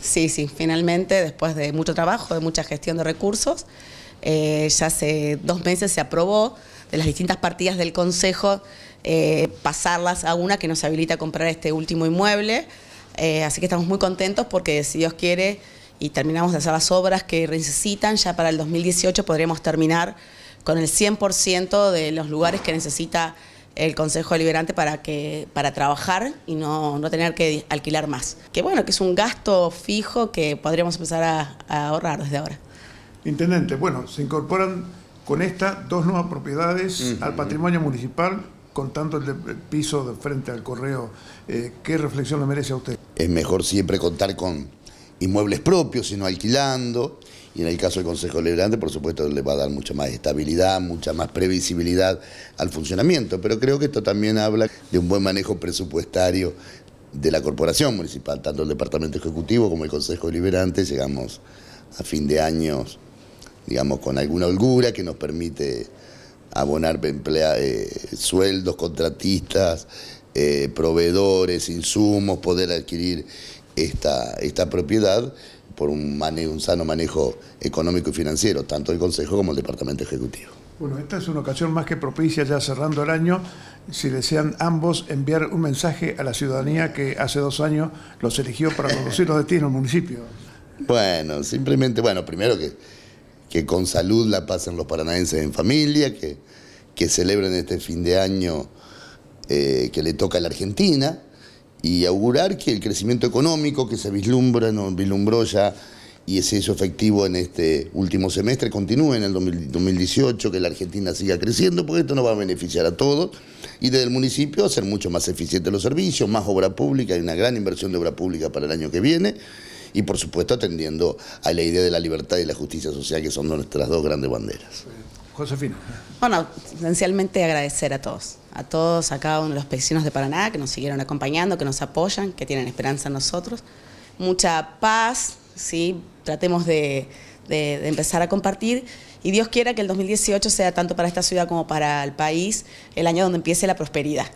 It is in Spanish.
Sí, sí, finalmente, después de mucho trabajo, de mucha gestión de recursos, eh, ya hace dos meses se aprobó de las distintas partidas del Consejo eh, pasarlas a una que nos habilita a comprar este último inmueble. Eh, así que estamos muy contentos porque si Dios quiere y terminamos de hacer las obras que necesitan, ya para el 2018 podremos terminar con el 100% de los lugares que necesita el Consejo Deliberante para, que, para trabajar y no, tener que alquilar más. Que bueno, que es un gasto fijo que podríamos empezar a, ahorrar desde ahora. Intendente, bueno, se incorporan con esta dos nuevas propiedades al patrimonio municipal, contando el, piso de frente al correo. Eh, ¿Qué reflexión le merece a usted? Es mejor siempre contar con inmuebles propios, sino alquilando, y en el caso del Consejo Liberante, por supuesto, le va a dar mucha más estabilidad, mucha más previsibilidad al funcionamiento, pero creo que esto también habla de un buen manejo presupuestario de la corporación municipal, tanto el Departamento Ejecutivo como el Consejo Liberante. llegamos a fin de año, digamos, con alguna holgura que nos permite abonar eh, sueldos, contratistas, eh, proveedores, insumos, poder adquirir esta, esta propiedad por un, sano manejo económico y financiero, tanto el Consejo como el Departamento Ejecutivo. Bueno, esta es una ocasión más que propicia ya cerrando el año, si desean ambos enviar un mensaje a la ciudadanía que hace dos años los eligió para conducir los destinos municipio. Bueno, simplemente, bueno, primero que, que con salud la pasen los paranaenses en familia, que, que celebren este fin de año eh, que le toca a la Argentina, y augurar que el crecimiento económico que se vislumbra, no, vislumbró ya y se hizo efectivo en este último semestre, continúe en el 2018, que la Argentina siga creciendo, porque esto nos va a beneficiar a todos, y desde el municipio hacer mucho más eficientes los servicios, más obra pública, hay una gran inversión de obra pública para el año que viene, y por supuesto atendiendo a la idea de la libertad y la justicia social, que son nuestras dos grandes banderas. Josefina. Bueno, esencialmente agradecer a todos, a todos, a cada uno de los vecinos de Paraná que nos siguieron acompañando, que nos apoyan, que tienen esperanza en nosotros. Mucha paz, ¿sí? tratemos de, de empezar a compartir y Dios quiera que el 2018 sea tanto para esta ciudad como para el país el año donde empiece la prosperidad.